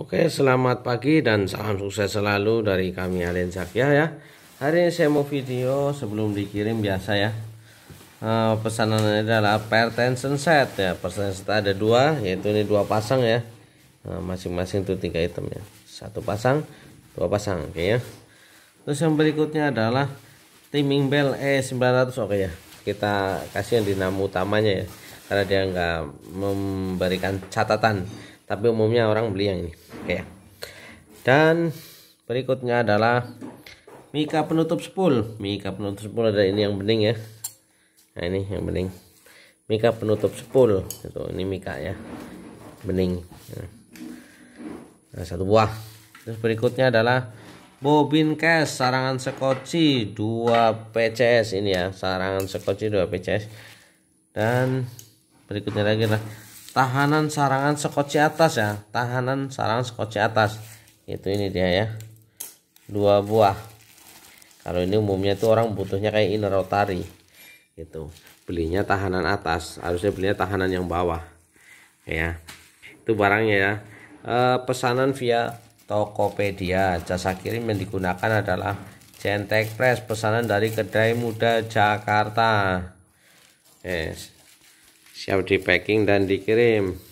Oke, selamat pagi dan salam sukses selalu dari kami Alen Zakia ya. Hari ini saya mau video sebelum dikirim biasa ya. Uh, eh, pesanannya adalah pair tension set ya. Pesanan set ada dua, yaitu ini dua pasang ya. Eh, masing-masing itu tiga item ya. Satu pasang, dua pasang, oke ya. Terus yang berikutnya adalah timing bell E900, oke ya. Kita kasih yang dinamo utamanya ya, karena dia nggak memberikan catatan tapi umumnya orang beli yang ini Oke. Dan berikutnya adalah mika penutup spool. Mika penutup spool ada ini yang bening ya. Nah, ini yang bening. Mika penutup spool itu ini mika ya. Bening. Nah, satu buah. Terus berikutnya adalah bobin case sarangan sekoci 2 PCS ini ya sarangan sekoci 2 PCS dan berikutnya lagi lah tahanan sarangan sekoci atas ya tahanan sarangan sekoci atas itu ini dia ya dua buah kalau ini umumnya itu orang butuhnya kayak inner rotary gitu belinya tahanan atas harusnya belinya tahanan yang bawah ya itu barangnya ya e, pesanan via Tokopedia jasa kirim yang digunakan adalah Centek Press pesanan dari kedai muda Jakarta yes siap di packing dan dikirim